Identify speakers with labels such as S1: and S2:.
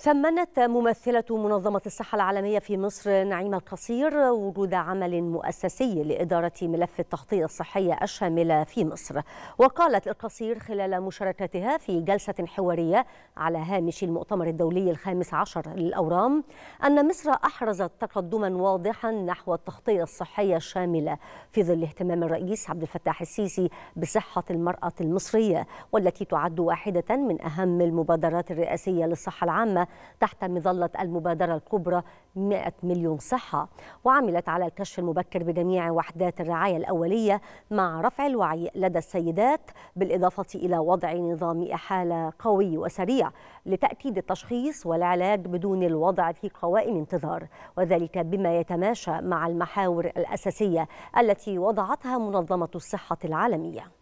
S1: ثمنت ممثلة منظمة الصحة العالمية في مصر نعيمة القصير وجود عمل مؤسسي لإدارة ملف التغطية الصحية الشاملة في مصر وقالت القصير خلال مشاركتها في جلسة حوارية على هامش المؤتمر الدولي الخامس عشر للأورام أن مصر أحرزت تقدما واضحا نحو التغطية الصحية الشاملة في ظل اهتمام الرئيس عبد الفتاح السيسي بصحة المرأة المصرية والتي تعد واحدة من أهم المبادرات الرئاسية للصحة العامة تحت مظلة المبادرة الكبرى 100 مليون صحة وعملت على الكشف المبكر بجميع وحدات الرعاية الأولية مع رفع الوعي لدى السيدات بالإضافة إلى وضع نظام إحالة قوي وسريع لتأكيد التشخيص والعلاج بدون الوضع في قوائم انتظار وذلك بما يتماشى مع المحاور الأساسية التي وضعتها منظمة الصحة العالمية